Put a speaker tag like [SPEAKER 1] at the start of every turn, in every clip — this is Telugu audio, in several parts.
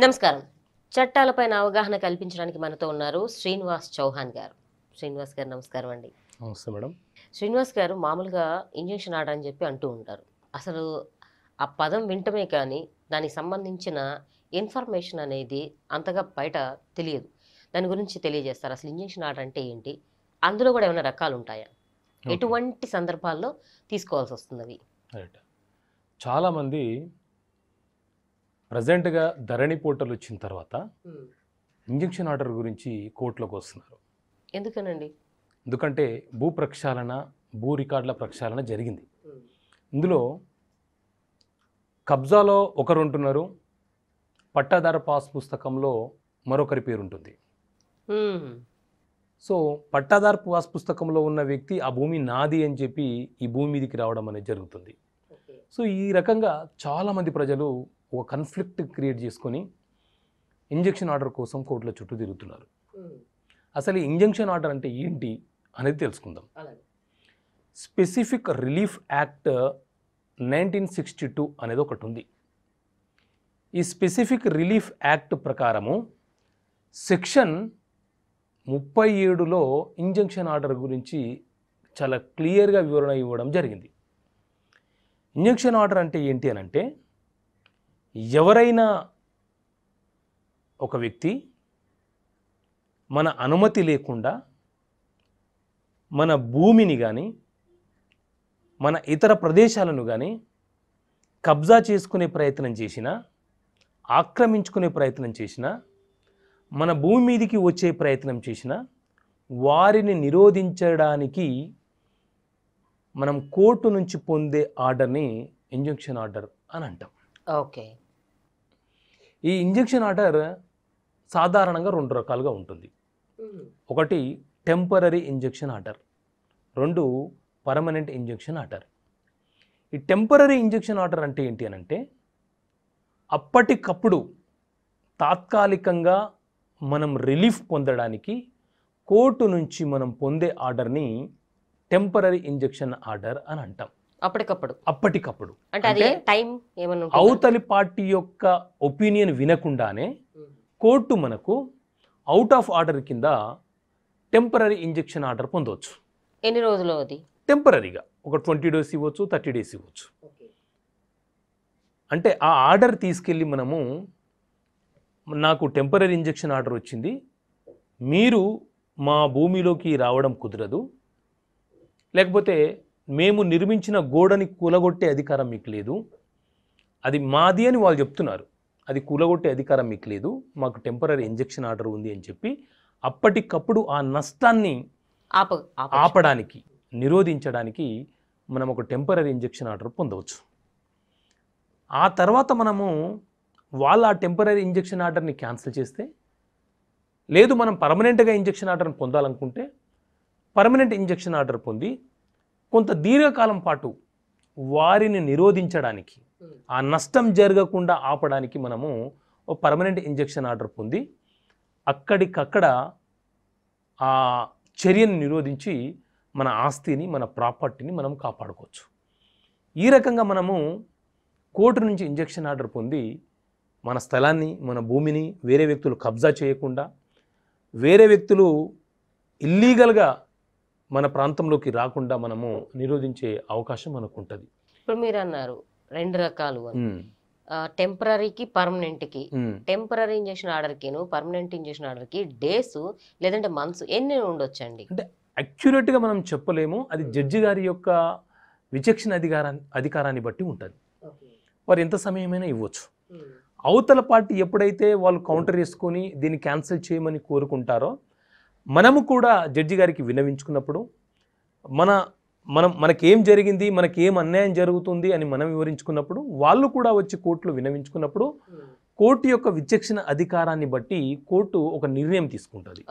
[SPEAKER 1] నమస్కారం చట్టాలపైన అవగాహన కల్పించడానికి మనతో ఉన్నారు శ్రీనివాస్ చౌహాన్ గారు శ్రీనివాస్ గారు నమస్కారం అండి నమస్తే మేడం శ్రీనివాస్ గారు మామూలుగా ఇంజక్షన్ ఆర్డర్ అని చెప్పి అంటూ ఉంటారు అసలు ఆ పదం వింటమే కానీ దానికి సంబంధించిన ఇన్ఫర్మేషన్ అనేది అంతగా బయట తెలియదు దాని గురించి తెలియజేస్తారు అసలు ఇంజక్షన్ ఆర్డర్ అంటే ఏంటి అందులో కూడా ఏమైనా రకాలు ఉంటాయా ఎటువంటి సందర్భాల్లో తీసుకోవాల్సి వస్తుంది అవి
[SPEAKER 2] చాలామంది ప్రజెంట్గా ధరణి పోర్టల్ వచ్చిన తర్వాత ఇంజక్షన్ ఆర్డర్ గురించి కోర్టులోకి వస్తున్నారు ఎందుకనండి ఎందుకంటే భూ ప్రక్షాళన భూ రికార్డుల ప్రక్షాళన జరిగింది ఇందులో కబ్జాలో ఒకరు ఉంటున్నారు పట్టాదార పాస్ పుస్తకంలో మరొకరి పేరు ఉంటుంది సో పట్టాదార్ పాస్ పుస్తకంలో ఉన్న వ్యక్తి ఆ భూమి నాది అని చెప్పి ఈ భూమి మీదకి రావడం అనేది జరుగుతుంది సో ఈ రకంగా చాలామంది ప్రజలు ఒక కన్ఫ్లిక్ట్ క్రియేట్ చేసుకొని ఇంజక్షన్ ఆర్డర్ కోసం కోర్టుల చుట్టూ తిరుగుతున్నారు అసలు ఇంజక్షన్ ఆర్డర్ అంటే ఏంటి అనేది తెలుసుకుందాం specific relief act nineteen sixty two అనేది ఒకటి ఉంది ఈ స్పెసిఫిక్ రిలీఫ్ యాక్ట్ ప్రకారము సెక్షన్ ముప్పై ఏడులో ఇంజంక్షన్ ఆర్డర్ గురించి చాలా క్లియర్గా వివరణ ఇవ్వడం జరిగింది ఇంజక్షన్ ఆర్డర్ అంటే ఏంటి అని అంటే ఎవరైనా ఒక వ్యక్తి మన అనుమతి లేకుండా మన భూమిని కానీ మన ఇతర ప్రదేశాలను కానీ కబ్జా చేసుకునే ప్రయత్నం చేసినా ఆక్రమించుకునే ప్రయత్నం చేసినా మన భూమి మీదకి వచ్చే ప్రయత్నం చేసినా వారిని నిరోధించడానికి మనం కోర్టు నుంచి పొందే ఆర్డర్ని ఇంజక్షన్ ఆర్డర్ అని అంటాం ఓకే ఈ ఇంజెక్షన్ ఆర్డర్ సాధారణంగా రెండు రకాలుగా ఉంటుంది ఒకటి టెంపరీ ఇంజెక్షన్ ఆర్డర్ రెండు పర్మనెంట్ ఇంజెక్షన్ ఆర్డర్ ఈ టెంపరీ ఇంజెక్షన్ ఆర్డర్ అంటే ఏంటి అని అంటే అప్పటికప్పుడు తాత్కాలికంగా మనం రిలీఫ్ పొందడానికి కోర్టు నుంచి మనం పొందే ఆర్డర్ని టెంపరీ ఇంజెక్షన్ ఆర్డర్ అని అంటాం అప్పటికప్పుడు అప్పటికప్పుడు అంటే
[SPEAKER 1] టైం ఏమన్నా అవతలి
[SPEAKER 2] పార్టీ యొక్క ఒపీనియన్ వినకుండానే కోర్టు మనకు అవుట్ ఆఫ్ ఆర్డర్ కింద టెంపరీ ఇంజెక్షన్ ఆర్డర్ పొందవచ్చు
[SPEAKER 1] ఎన్ని రోజులు అది
[SPEAKER 2] టెంపరీగా ఒక ట్వంటీ డేస్ ఇవ్వచ్చు థర్టీ డేస్ ఇవ్వచ్చు అంటే ఆ ఆర్డర్ తీసుకెళ్ళి మనము నాకు టెంపరీ ఇంజెక్షన్ ఆర్డర్ వచ్చింది మీరు మా భూమిలోకి రావడం కుదరదు లేకపోతే మేము నిర్మించిన గోడని కూలగొట్టే అధికారం మీకు లేదు అది మాది అని వాళ్ళు చెప్తున్నారు అది కూలగొట్టే అధికారం మీకు లేదు మాకు టెంపరీ ఇంజెక్షన్ ఆర్డర్ ఉంది అని చెప్పి అప్పటికప్పుడు ఆ నష్టాన్ని ఆప ఆపడానికి నిరోధించడానికి మనం ఒక టెంపరీ ఇంజక్షన్ ఆర్డర్ పొందవచ్చు ఆ తర్వాత మనము వాళ్ళు ఆ టెంపరీ ఇంజెక్షన్ ఆర్డర్ని క్యాన్సిల్ చేస్తే లేదు మనం పర్మనెంట్గా ఇంజక్షన్ ఆర్డర్ని పొందాలనుకుంటే పర్మనెంట్ ఇంజెక్షన్ ఆర్డర్ పొంది కొంత దీర్ఘకాలం పాటు వారిని నిరోధించడానికి ఆ నష్టం జరగకుండా ఆపడానికి మనము ఓ పర్మనెంట్ ఇంజెక్షన్ ఆర్డర్ పొంది అక్కడికక్కడ ఆ చర్యను నిరోధించి మన ఆస్తిని మన ప్రాపర్టీని మనం కాపాడుకోవచ్చు ఈ రకంగా మనము కోర్టు నుంచి ఇంజెక్షన్ ఆర్డర్ పొంది మన స్థలాన్ని మన భూమిని వేరే వ్యక్తులు కబ్జా చేయకుండా వేరే వ్యక్తులు ఇల్లీగల్గా మన ప్రాంతంలోకి రాకుండా మనము నిరోధించే అవకాశం మనకు ఉంటుంది
[SPEAKER 1] ఇప్పుడు మీరు అన్నారు రెండు రకాలు టెంపరీకి పర్మనెంట్కి టెంపరీ ఆర్డర్ కిను పర్మనెంట్ ఆర్డర్ ఆర్డర్కి డేస్ లేదంటే మంత్స్ ఎన్ని
[SPEAKER 2] అండి అంటే అక్యురేట్గా మనం చెప్పలేము అది జడ్జి గారి యొక్క విచక్షణ అధికారాన్ని అధికారాన్ని బట్టి ఉంటుంది వారు ఎంత సమయమైనా ఇవ్వచ్చు అవతల పార్టీ ఎప్పుడైతే వాళ్ళు కౌంటర్ వేసుకొని దీన్ని క్యాన్సిల్ చేయమని కోరుకుంటారో మనము కూడా జడ్జి గారికి విన్నవించుకున్నప్పుడు మన మనం మనకేం జరిగింది మనకేం అన్యాయం జరుగుతుంది అని మనం వివరించుకున్నప్పుడు వాళ్ళు కూడా వచ్చి కోర్టులో వినవించుకున్నప్పుడు కోర్టు యొక్క విచక్షణ అధికారాన్ని బట్టి కోర్టు ఒక నిర్ణయం తీసుకుంటుంది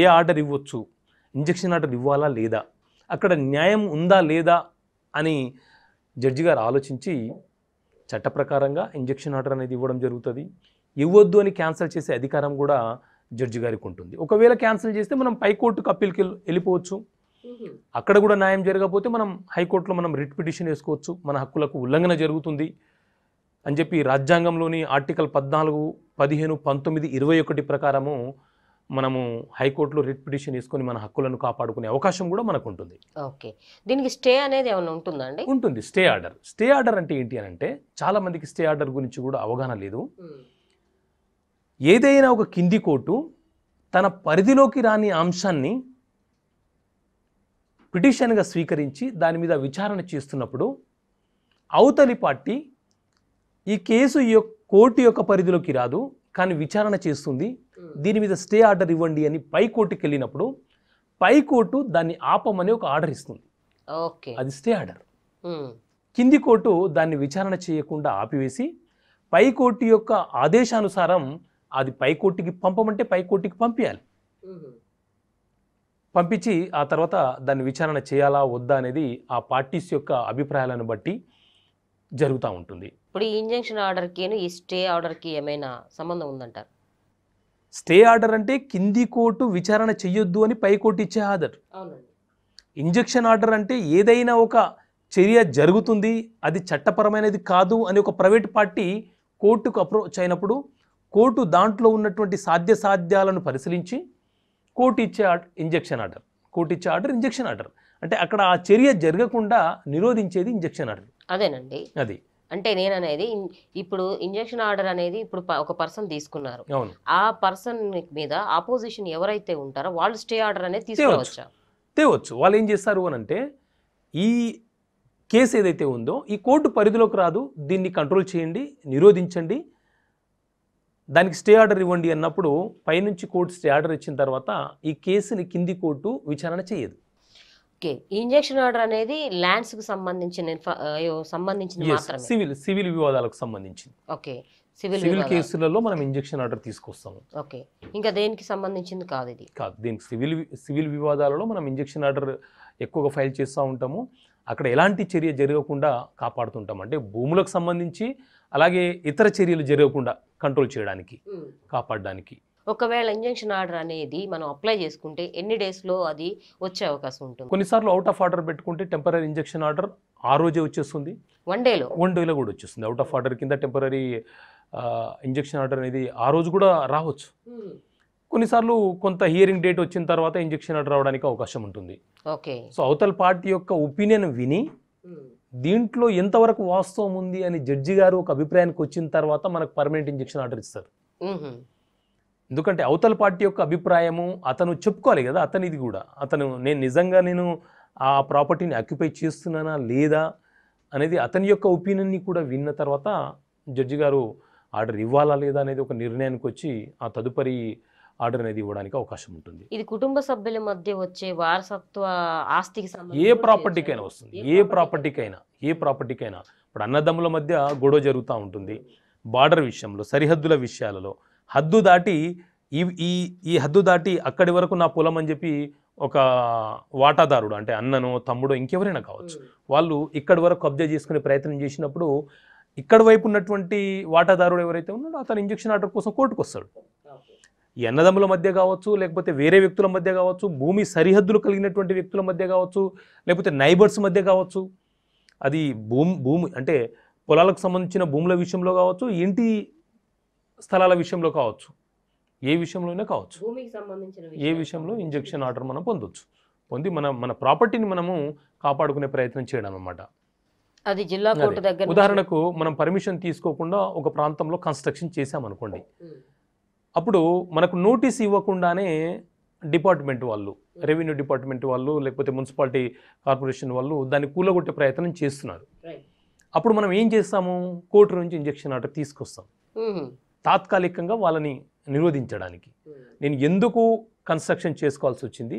[SPEAKER 2] ఏ ఆర్డర్ ఇవ్వచ్చు ఇంజక్షన్ ఆర్డర్ ఇవ్వాలా లేదా అక్కడ న్యాయం ఉందా లేదా అని జడ్జి గారు ఆలోచించి చట్ట ప్రకారంగా ఇంజక్షన్ ఆర్డర్ అనేది ఇవ్వడం జరుగుతుంది ఇవ్వద్దు అని క్యాన్సల్ చేసే అధికారం కూడా జడ్జి గారికి ఉంటుంది ఒకవేళ క్యాన్సిల్ చేస్తే మనం పైకోర్టుకు అప్పీల్కి వెళ్ళిపోవచ్చు అక్కడ కూడా న్యాయం జరగకపోతే మనం హైకోర్టులో మనం రిట్ పిటిషన్ వేసుకోవచ్చు మన హక్కులకు ఉల్లంఘన జరుగుతుంది అని చెప్పి రాజ్యాంగంలోని ఆర్టికల్ పద్నాలుగు పదిహేను పంతొమ్మిది ఇరవై ఒకటి ప్రకారము మనము హైకోర్టులో రిట్ పిటిషన్ వేసుకొని మన హక్కులను కాపాడుకునే అవకాశం కూడా మనకు ఉంటుంది
[SPEAKER 1] ఓకే దీనికి స్టే అనేది ఏమైనా ఉంటుందా
[SPEAKER 2] ఉంటుంది స్టే ఆర్డర్ స్టే ఆర్డర్ అంటే ఏంటి అని అంటే చాలా మందికి స్టే ఆర్డర్ గురించి కూడా అవగాహన లేదు ఏదైనా ఒక కింది కోర్టు తన పరిధిలోకి రాని అంశాన్ని పిటిషన్గా స్వీకరించి దాని మీద విచారణ చేస్తున్నప్పుడు అవతలి పార్టీ ఈ కేసు కోర్టు యొక్క పరిధిలోకి రాదు కానీ విచారణ చేస్తుంది దీని మీద స్టే ఆర్డర్ ఇవ్వండి అని పై కోర్టుకి వెళ్ళినప్పుడు పై కోర్టు దాన్ని ఆపమని ఒక ఆర్డర్ ఇస్తుంది ఓకే అది స్టే ఆర్డర్ కింది కోర్టు దాన్ని విచారణ చేయకుండా ఆపివేసి పై కోర్టు యొక్క ఆదేశానుసారం అది పైకోటికి పంపమంటే పైకోటికి పంపించాలి పంపించి ఆ తర్వాత దాన్ని విచారణ చేయాలా వద్దా అనేది ఆ పార్టీస్ యొక్క అభిప్రాయాలను బట్టి జరుగుతూ ఉంటుంది
[SPEAKER 1] ఇప్పుడు ఈ ఇంజంక్షన్ ఆర్డర్కి ఈ స్టే ఆర్డర్కి ఏమైనా సంబంధం
[SPEAKER 2] ఉందంటారు స్టే ఆర్డర్ అంటే కింది కోర్టు విచారణ చెయ్యొద్దు అని పైకోర్టు ఇచ్చే ఆర్డర్ ఇంజక్షన్ ఆర్డర్ అంటే ఏదైనా ఒక చర్య జరుగుతుంది అది చట్టపరమైనది కాదు అని ఒక ప్రైవేట్ పార్టీ కోర్టుకు అప్రోచ్ అయినప్పుడు కోర్టు దాంట్లో ఉన్నటువంటి సాధ్య సాధ్యాలను పరిశీలించి కోర్టు ఇచ్చే ఇంజెక్షన్ ఆర్డర్ కోర్టు ఇచ్చే ఆర్డర్ ఇంజెక్షన్ ఆర్డర్ అంటే అక్కడ ఆ చర్య జరగకుండా నిరోధించేది ఇంజెక్షన్ ఆర్డర్ అదేనండి అది
[SPEAKER 1] అంటే నేను అనేది ఇప్పుడు ఇంజెక్షన్ ఆర్డర్ అనేది ఇప్పుడు ఒక పర్సన్ తీసుకున్నారు ఆ పర్సన్ మీద ఆపోజిషన్ ఎవరైతే ఉంటారో వాళ్ళు స్టే ఆర్డర్ అనేది తీసుకోవచ్చు
[SPEAKER 2] తేవచ్చు వాళ్ళు ఏం చేస్తారు అని అంటే ఈ కేసు ఏదైతే ఉందో ఈ కోర్టు పరిధిలోకి రాదు దీన్ని కంట్రోల్ చేయండి నిరోధించండి దానికి స్టే ఆర్డర్ ఇవ్వండి అన్నప్పుడు పైనుంచి కోర్టు స్టే ఆర్డర్ ఇచ్చిన తర్వాత ఈ కేసుని కింది కోర్టు విచారణ చేయదు
[SPEAKER 1] ఓకే ఇంజెక్షన్ ఆర్డర్ అనేది ల్యాండ్స్ కు సంబంధించిన సంబంధించిన
[SPEAKER 2] సివిల్ సివిల్ వివాదాలకు సంబంధించింది
[SPEAKER 1] ఓకే సివిల్ సివిల్
[SPEAKER 2] కేసులలో మనం ఇంజెక్షన్ ఆర్డర్ తీసుకొస్తాము ఓకే
[SPEAKER 1] ఇంకా దేనికి సంబంధించింది కాదు ఇది
[SPEAKER 2] కాదు దీనికి సివిల్ సివిల్ వివాదాలలో మనం ఇంజెక్షన్ ఆర్డర్ ఎక్కువగా ఫైల్ చేస్తూ ఉంటాము అక్కడ ఎలాంటి చర్య జరగకుండా కాపాడుతుంటాం అంటే భూములకు సంబంధించి అలాగే ఇతర చర్యలు జరగకుండా కంట్రోల్ చేయడానికి కాపాడడానికి
[SPEAKER 1] ఒకవేళ ఇంజక్షన్ ఆర్డర్ అనేది మనం అప్లై చేసుకుంటే ఎన్ని డేస్లో అది వచ్చే అవకాశం ఉంటుంది
[SPEAKER 2] కొన్నిసార్లు అవుట్ ఆఫ్ ఆర్డర్ పెట్టుకుంటే టెంపరీ ఇంజక్షన్ ఆర్డర్ ఆ రోజే వచ్చేస్తుంది వన్ డేలో వన్ డేలో కూడా వచ్చేస్తుంది అవుట్ ఆఫ్ ఆర్డర్ కింద టెంపరీ ఇంజక్షన్ ఆర్డర్ అనేది ఆ రోజు కూడా రావచ్చు కొన్నిసార్లు కొంత హియరింగ్ డేట్ వచ్చిన తర్వాత ఇంజక్షన్ అడ్డు రావడానికి అవకాశం ఉంటుంది ఓకే సో అవతల పార్టీ యొక్క ఒపీనియన్ విని hmm. దీంట్లో ఎంతవరకు వాస్తవం ఉంది అని జడ్జి గారు ఒక అభిప్రాయానికి వచ్చిన తర్వాత మనకు పర్మనెంట్ ఇంజెక్షన్ ఆర్డర్ ఇస్తారు ఎందుకంటే అవతల పార్టీ యొక్క అభిప్రాయము అతను చెప్పుకోవాలి కదా ఇది కూడా అతను నేను నిజంగా నేను ఆ ప్రాపర్టీని ఆక్యుపై చేస్తున్నానా లేదా అనేది అతని యొక్క ఒపీనియన్ని కూడా విన్న తర్వాత జడ్జి గారు ఆర్డర్ ఇవ్వాలా లేదా అనేది ఒక నిర్ణయానికి వచ్చి ఆ తదుపరి ఆర్డర్ అనేది ఇవ్వడానికి అవకాశం ఉంటుంది
[SPEAKER 1] ఇది కుటుంబ సభ్యుల మధ్య వచ్చే వారసత్వ ఆస్తికి
[SPEAKER 2] ఏ ప్రాపర్టీకైనా వస్తుంది ఏ ప్రాపర్టీకైనా ఏ ప్రాపర్టీకైనా ఇప్పుడు అన్నదమ్ముల మధ్య గొడవ జరుగుతూ ఉంటుంది బార్డర్ విషయంలో సరిహద్దుల విషయాలలో హద్దు దాటి ఈ ఈ ఈ హద్దు దాటి అక్కడి వరకు నా పొలం అని చెప్పి ఒక వాటాదారుడు అంటే అన్ననో తమ్ముడో ఇంకెవరైనా కావచ్చు వాళ్ళు ఇక్కడి వరకు కబ్జా చేసుకునే ప్రయత్నం చేసినప్పుడు ఇక్కడ వైపు ఉన్నటువంటి వాటాదారుడు ఎవరైతే ఉన్నాడో అతను ఇంజక్షన్ ఆర్డర్ కోసం కోర్టుకు వస్తాడు ఈ అన్నదమ్ముల మధ్య కావచ్చు లేకపోతే వేరే వ్యక్తుల మధ్య కావచ్చు భూమి సరిహద్దులు కలిగినటువంటి వ్యక్తుల మధ్య కావచ్చు లేకపోతే నైబర్స్ మధ్య కావచ్చు అది భూమి భూమి అంటే పొలాలకు సంబంధించిన భూముల విషయంలో కావచ్చు ఇంటి స్థలాల విషయంలో కావచ్చు ఏ విషయంలోనే కావచ్చు ఏ విషయంలో ఇంజెక్షన్ ఆర్డర్ మనం పొందొచ్చు పొంది మన మన ప్రాపర్టీని మనము కాపాడుకునే ప్రయత్నం చేయడం అనమాట
[SPEAKER 1] అది జిల్లా కోర్టు దగ్గర ఉదాహరణకు
[SPEAKER 2] మనం పర్మిషన్ తీసుకోకుండా ఒక ప్రాంతంలో కన్స్ట్రక్షన్ చేసామనుకోండి అప్పుడు మనకు నోటీస్ ఇవ్వకుండానే డిపార్ట్మెంట్ వాళ్ళు రెవెన్యూ డిపార్ట్మెంట్ వాళ్ళు లేకపోతే మున్సిపాలిటీ కార్పొరేషన్ వాళ్ళు దాన్ని కూలగొట్టే ప్రయత్నం చేస్తున్నారు అప్పుడు మనం ఏం చేస్తాము కోర్టు నుంచి ఇంజక్షన్ ఆర్డర్ తీసుకొస్తాం తాత్కాలికంగా వాళ్ళని నిరోధించడానికి నేను ఎందుకు కన్స్ట్రక్షన్ చేసుకోవాల్సి వచ్చింది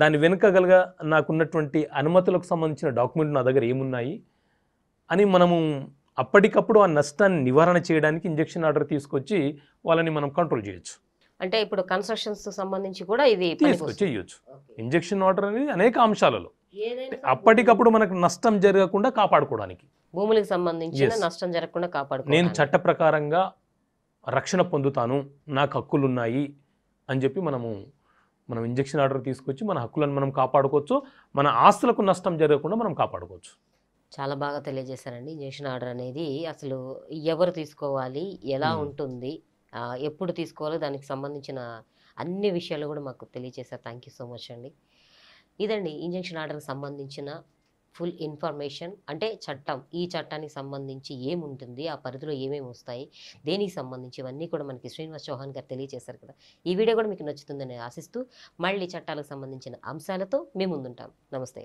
[SPEAKER 2] దాని వెనుక గలగా నాకున్నటువంటి అనుమతులకు సంబంధించిన డాక్యుమెంట్ నా దగ్గర ఏమున్నాయి అని మనము అప్పటికప్పుడు ఆ నష్టాన్ని నివారణ చేయడానికి ఇంజక్షన్ ఆర్డర్ తీసుకొచ్చి వాళ్ళని మనం కంట్రోల్ చేయొచ్చు
[SPEAKER 1] అంటే ఇప్పుడు కన్స్ట్రక్షన్స్ సంబంధించి కూడా ఇది తీసుకొచ్చి
[SPEAKER 2] చేయొచ్చు ఇంజెక్షన్ ఆర్డర్ అనేది అనేక అంశాలలో అప్పటికప్పుడు మనకు నష్టం జరగకుండా కాపాడుకోవడానికి
[SPEAKER 1] భూములకు సంబంధించిన నష్టం జరగకుండా కాపాడు నేను
[SPEAKER 2] చట్ట ప్రకారంగా రక్షణ పొందుతాను నాకు హక్కులు ఉన్నాయి అని చెప్పి మనము మనం ఇంజెక్షన్ ఆర్డర్ తీసుకొచ్చి మన హక్కులను మనం కాపాడుకోవచ్చు మన ఆస్తులకు నష్టం జరగకుండా మనం కాపాడుకోవచ్చు
[SPEAKER 1] చాలా బాగా తెలియజేశారండి ఇంజక్షన్ ఆర్డర్ అనేది అసలు ఎవరు తీసుకోవాలి ఎలా ఉంటుంది ఎప్పుడు తీసుకోవాలో దానికి సంబంధించిన అన్ని విషయాలు కూడా మాకు తెలియజేశారు థ్యాంక్ యూ సో మచ్ అండి ఇదండి ఇంజక్షన్ ఆర్డర్కి సంబంధించిన ఫుల్ ఇన్ఫర్మేషన్ అంటే చట్టం ఈ చట్టానికి సంబంధించి ఏముంటుంది ఆ పరిధిలో ఏమేమి వస్తాయి దేనికి సంబంధించి ఇవన్నీ కూడా మనకి శ్రీనివాస్ చౌహాన్ గారు తెలియజేశారు కదా ఈ వీడియో కూడా మీకు నచ్చుతుందని ఆశిస్తూ మళ్ళీ చట్టాలకు సంబంధించిన అంశాలతో మేము ముందుంటాం నమస్తే